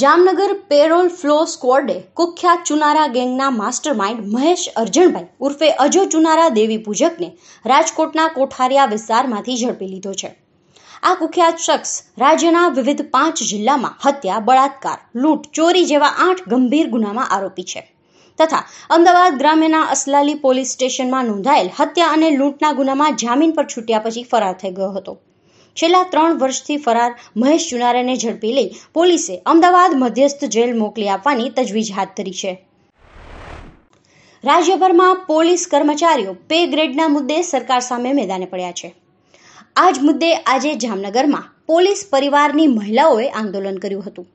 Jamnagar parole flow સ્ક્વોડે કુખ્યાત ચુનારા ગેંગના master mind Mahesh અર્જણભાઈ ઉર્ફે અજો ચુનારા દેવી પૂજકને રાજકોટના કોઠારિયા વિસ્તારમાંથી ઝડપી લીધો છે આ કુખ્યાત શખ્સ રાજ્યના વિવિધ પાંચ જિલ્લામાં હત્યા બળાત્કાર લૂંટ ચોરી જેવા આઠ ગંભીર ગુનામાં આરોપી છે તથા અમદાવાદ ગ્રામ્યના અસલાલી પોલીસ સ્ટેશનમાં નોંધાયેલ હત્યા અને લૂંટના ગુનામાં જામીન પર છૂટ્યા પછી ફરાર થઈ ગયો હતો છેલ્લા ત્રણ વર્ષથી ફરાર મહેશ ચુનારાને ઝડપી લઈ પોલીસે અમદાવાદ મધ્યસ્થ જેલ મોકલી આપવાની તજવીજ હાથ ધરી છે રાજ્યભરમાં પોલીસ કર્મચારીઓ પે ગ્રેડના મુદ્દે સરકાર સામે મેદાને પડ્યા છે આ જ મુદ્દે આજે જામનગરમાં પોલીસ પરિવારની મહિલાઓએ આંદોલન કર્યું હતું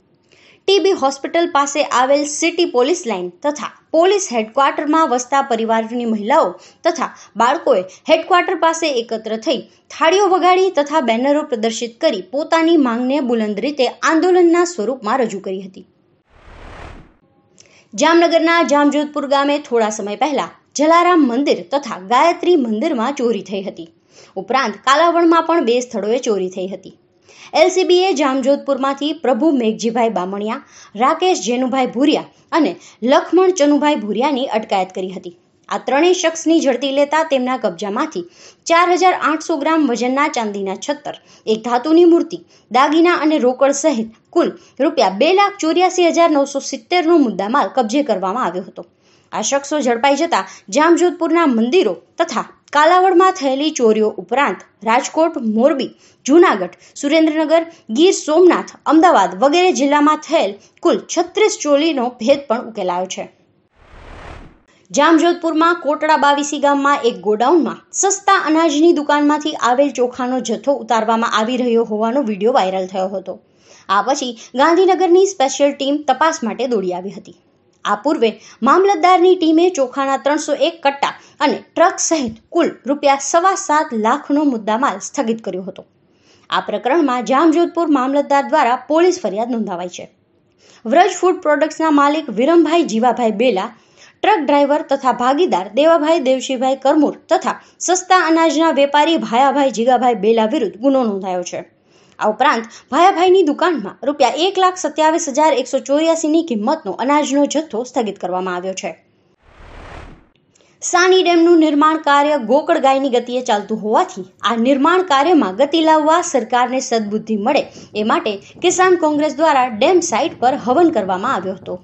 ટીબી હોસ્પિટલ પાસે આવેલ સિટી પોલીસ લાઇન તથા પોલીસ હેડક્વાર્ટરમાં વસતા પરિવારની મહિલાઓ તથા બાળકોએ હેડક્વાર્ટર પાસે એકત્ર થઈ થાળીઓ વગાડી તથા બેનરો પ્રદર્શિત કરી પોતાની માંગને બુલંદ રીતે આંદોલનના સ્વરૂપમાં રજૂ કરી હતી જામનગરના જામજોધપુર ગામે થોડા સમય પહેલા જલારામ મંદિર તથા ગાયત્રી મંદિરમાં ચોરી થઈ હતી ઉપરાંત કાલાવડમાં પણ બે સ્થળોએ ચોરી થઈ હતી એલસીબીએ જામજોધપુરમાંથી પ્રભુ મેઘજીભાઈ બામણિયા રાકેશ જેનુભાઈ ભૂરિયા અને લખમણ ચનુભાઈ ભૂરિયાની અટકાયત કરી હતી આ ત્રણેય શખ્સની ઝડપી લેતા તેમના કબજામાંથી ચાર હજાર આઠસો ગ્રામ વજનના ચાંદીના છત્તર એક ધાતુની મૂર્તિ દાગીના અને રોકડ સહિત કુલ રૂપિયા બે લાખ ચોર્યાસી હજાર નવસો સિત્તેરનો મુદ્દામાલ કબજે કરવામાં આવ્યો હતો આ શખ્સો ઝડપાઈ જતા જામજોધપુરના મંદિરો તથા કાલાવડમાં થયેલી ચોરીઓ ઉપરાંત રાજકોટ મોરબી જૂનાગઢ સુરેન્દ્રનગર ગીર સોમનાથ અમદાવાદ વગેરે જિલ્લામાં થયેલ કુલ છત્રીસ ચોરીનો ભેદ પણ ઉકેલાયો છે જામજોધપુરમાં કોટડા બાવીસી ગામમાં એક ગોડાઉનમાં સસ્તા અનાજની દુકાનમાંથી આવેલ ચોખાનો જથ્થો ઉતારવામાં આવી રહ્યો હોવાનો વિડીયો વાયરલ થયો હતો આ પછી ગાંધીનગરની સ્પેશિયલ ટીમ તપાસ માટે દોડી આવી હતી આ પૂર્વે મામલતદારની ટીમે ચોખાના ત્રણસો એક કટ્ટા અને ટ્રક સહિત કુલ રૂપિયા સવા સાત લાખનો મુદ્દામાલ સ્થગિત કર્યો હતો આ પ્રકરણમાં જામજોધપુર મામલતદાર દ્વારા પોલીસ ફરિયાદ નોંધાવાઈ છે વ્રજ ફૂડ પ્રોડક્ટ્સના માલિક વિરમભાઈ જીવાભાઈ બેલા ટ્રક ડ્રાઈવર તથા ભાગીદાર દેવાભાઈ દેવશીભાઈ કરમુર તથા સસ્તા અનાજના વેપારી ભાયાભાઈ જીગાભાઈ બેલા વિરુદ્ધ ગુનો નોંધાયો છે આ ઉપરાંત ભાયાભાઈની દુકાનમાં રૂપિયા એક લાખ સત્યાવીસ હજાર એકસો ચોર્યાસીની કિંમતનો અનાજનો જથ્થો સ્થગિત કરવામાં આવ્યો છે સાની ડેમનું નિર્માણ કાર્ય ગોકળ ગાયની ગતિએ ચાલતું હોવાથી આ નિર્માણ કાર્યમાં ગતિ લાવવા સરકારને સદબુદ્ધિ મળે એ માટે કિસાન કોંગ્રેસ દ્વારા ડેમ સાઇટ પર હવન કરવામાં આવ્યો હતો